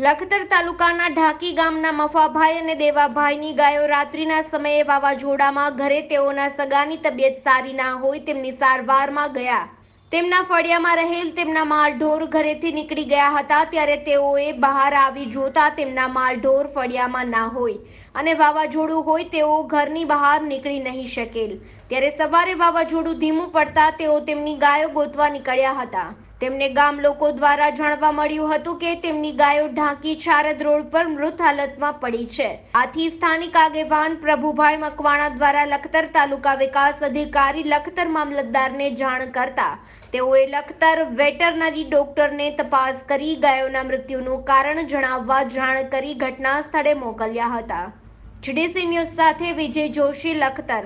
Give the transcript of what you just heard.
લખતર તાલુકાના ઢાકી ગામના મફાભાઈ અને દેવાભાઈની ગાયો રાત્રિના સમયે વાવાઝોડામાં ઘરે તેઓના સગાની તબિયત સારી ના હોય તેમની સારવારમાં ગયા તેમના ફળિયામાં રહેલ તેમના માલઢોર ઘરેથી નીકળી ગયા હતા ત્યારે તેઓએ બહાર આવી જોતા તેમના માલઢોર ફળિયામાં ના હોય અને વાવાઝોડું હોય તેઓ ઘરની બહાર નીકળી નહીં શકેલ ત્યારે સવારે વાવાઝોડું ધીમું પડતા તેઓ તેમની ગાયો ગોતવા નીકળ્યા હતા તેમને ગામ લોકો દ્વારા જાણવા મળ્યું હતું કે તેમની ગાયો ઢાંકી શારદ રોડ પર મૃત હાલતમાં પડી છે આથી સ્થાનિક આગેવાન પ્રભુભાઈ મકવાણા દ્વારા લખતર તાલુકા વિકાસ અધિકારી લખતર મામલતદારને જાણ કરતા તેઓએ લખતર વેટરનરી ડોક્ટરને તપાસ કરી ગાયોના મૃત્યુનું કારણ જણાવવા જાણ કરી ઘટના સ્થળે મોકલ્યા હતા જીડીસી ન્યૂઝ સાથે વિજય જોશી લખતર